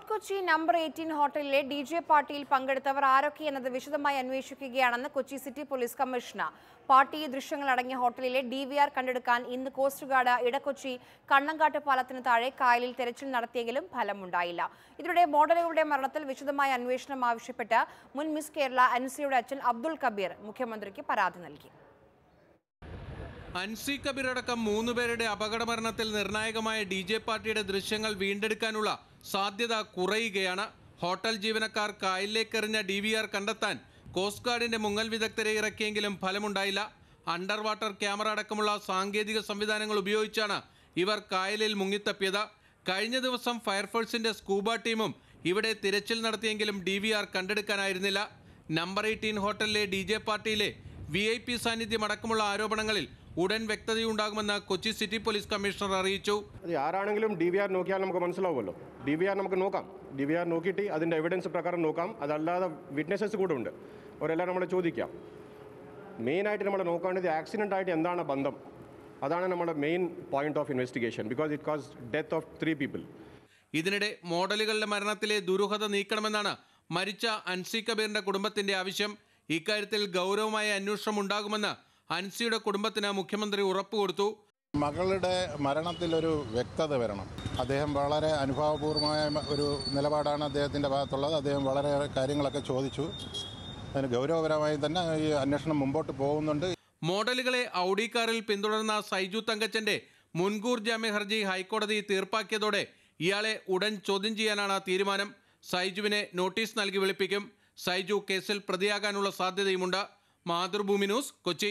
north Kochi number eighteen ഹോട്ടലിലെ D J പാർട്ടിയിൽ പങ്കെടുത്തവർ എന്നത് വിശദമായി അന്വേഷിക്കുകയാണെന്ന് Kochi city police commissioner party അടങ്ങിയ ഹോട്ടലിലെ ഡി വി ആർ കണ്ടെടുക്കാൻ ഇന്ന് കോസ്റ്റ് ഗാർഡ് ഇടക്കൊച്ചി കണ്ണങ്കാട്ട് പാലത്തിന് താഴെ കായലിൽ തെരച്ചിൽ നടത്തിയെങ്കിലും ഫലമുണ്ടായില്ല ഇതിനിടെ മോഡലുകളുടെ മരണത്തിൽ വിശദമായ അന്വേഷണം ആവശ്യപ്പെട്ട് മുൻ മിസ് കേരള അൻസിയുടെ അച്ഛൻ അബ്ദുൾ കബീർ മുഖ്യമന്ത്രിക്ക് പരാതി നൽകി അൻസി കബീറടക്കം മൂന്ന് പേരുടെ അപകടമരണത്തിൽ നിർണായകമായ ഡി ജെ പാർട്ടിയുടെ ദൃശ്യങ്ങൾ വീണ്ടെടുക്കാനുള്ള സാധ്യത കുറയുകയാണ് ഹോട്ടൽ ജീവനക്കാർ കായലിലേക്കെറിഞ്ഞ ഡി വി ആർ കണ്ടെത്താൻ കോസ്റ്റ് ഗാർഡിന്റെ മുങ്ങൽ വിദഗ്ധരെ ഇറക്കിയെങ്കിലും ഫലമുണ്ടായില്ല അണ്ടർ വാട്ടർ ക്യാമറ അടക്കമുള്ള സാങ്കേതിക സംവിധാനങ്ങൾ ഉപയോഗിച്ചാണ് ഇവർ കായലിൽ മുങ്ങിത്തപ്പിയത് കഴിഞ്ഞ ദിവസം ഫയർഫോഴ്സിന്റെ സ്കൂബ ടീമും ഇവിടെ തിരച്ചിൽ നടത്തിയെങ്കിലും ഡി വി ആർ കണ്ടെടുക്കാനായിരുന്നില്ല നമ്പർ എയ്റ്റീൻ ഹോട്ടലിലെ ഡി ജെ പാർട്ടിയിലെ വി ഐ പി സാന്നിധ്യം അടക്കമുള്ള ആരോപണങ്ങളിൽ ഉടൻ വ്യക്തതയുണ്ടാകുമെന്ന് കൊച്ചി സിറ്റി പോലീസ് കമ്മീഷണർ അറിയിച്ചു ആരാണെങ്കിലും ഡി വി ആർ നോക്കിയാൽ നമുക്ക് മനസ്സിലാവുമല്ലോ ഡി വി ആർ നമുക്ക് നോക്കാം ഡി വി ആർ നോക്കിയിട്ട് അതിൻ്റെ എവിഡൻസ് പ്രകാരം നോക്കാം അതല്ലാതെ വിറ്റ്നസസ് കൂടെ ഉണ്ട് അവരെല്ലാം നമ്മൾ ചോദിക്കാം മെയിനായിട്ട് നമ്മൾ നോക്കേണ്ടത് ആക്സിഡൻ്റ് ആയിട്ട് എന്താണ് ബന്ധം അതാണ് നമ്മുടെ main point of investigation because it cause death of three people ഇതിനിടെ മോഡലുകളുടെ മരണത്തിലെ ദുരൂഹത നീക്കണമെന്നാണ് മരിച്ച അൻസി കബീറിന്റെ കുടുംബത്തിന്റെ ആവശ്യം ഇക്കാര്യത്തിൽ ഗൗരവമായ അന്വേഷണം ഉണ്ടാകുമെന്ന് അൻസിയുടെ കുടുംബത്തിന് മുഖ്യമന്ത്രി ഉറപ്പുകൊടുത്തു മകളുടെ മരണത്തിൽ ഒരു വ്യക്തത വരണം അദ്ദേഹം വളരെ അനുഭാവപൂർവമായ ഒരു നിലപാടാണ് അദ്ദേഹത്തിൻ്റെ ഭാഗത്തുള്ളത് അദ്ദേഹം വളരെ കാര്യങ്ങളൊക്കെ ചോദിച്ചു അതിന് ഗൗരവപരമായി തന്നെ ഈ അന്വേഷണം മുമ്പോട്ട് പോകുന്നുണ്ട് മോഡലുകളെ ഔഡി കാറിൽ പിന്തുടർന്ന സൈജു തങ്കച്ചന്റെ മുൻകൂർ ജാമ്യ ഹർജി ഹൈക്കോടതി തീർപ്പാക്കിയതോടെ ഇയാളെ ഉടൻ ചോദ്യം ചെയ്യാനാണ് തീരുമാനം സൈജുവിനെ നോട്ടീസ് നൽകി വിളിപ്പിക്കും സൈജു കേസിൽ പ്രതിയാകാനുള്ള സാധ്യതയുമുണ്ട് മാതൃഭൂമി ന്യൂസ് കൊച്ചി